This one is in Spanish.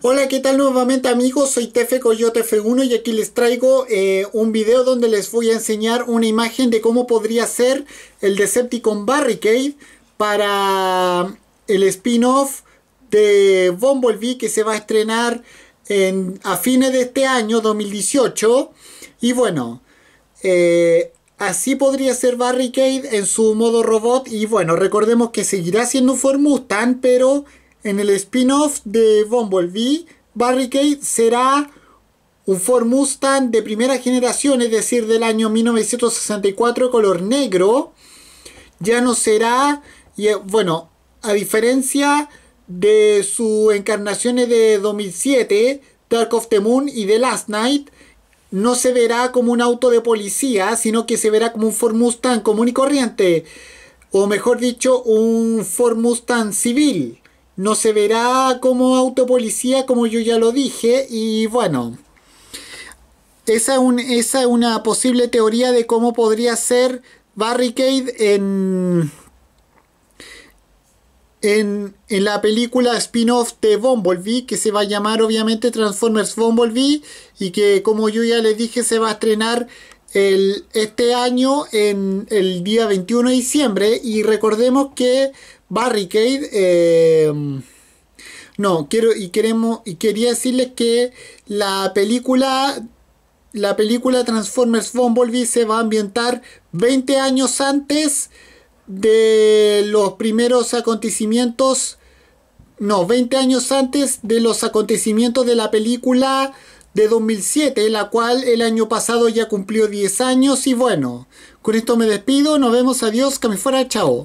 Hola, ¿qué tal nuevamente amigos? Soy Tefe Coyote F1 y aquí les traigo eh, un video donde les voy a enseñar una imagen de cómo podría ser el Decepticon Barricade para el spin-off de Bumblebee que se va a estrenar en, a fines de este año 2018 y bueno eh, así podría ser Barricade en su modo robot y bueno recordemos que seguirá siendo un pero en el spin-off de Bumblebee, Barricade será un Ford Mustang de primera generación, es decir, del año 1964, color negro. Ya no será, eh, bueno, a diferencia de sus encarnaciones de 2007, Dark of the Moon y The Last Night, no se verá como un auto de policía, sino que se verá como un Ford Mustang común y corriente, o mejor dicho, un Ford Mustang civil no se verá como autopolicía, como yo ya lo dije, y bueno, esa, es una posible teoría de cómo podría ser Barricade en, en, en la película spin-off de Bumblebee, que se va a llamar obviamente Transformers Bumblebee, y que como yo ya les dije se va a estrenar el, este año en el día 21 de diciembre y recordemos que Barricade em, no quiero y queremos y quería decirles que la película la película Transformers Bumblebee se va a ambientar 20 años antes de los primeros acontecimientos no 20 años antes de los acontecimientos de la película de 2007, la cual el año pasado ya cumplió 10 años y bueno, con esto me despido, nos vemos, adiós, que me fuera, chao.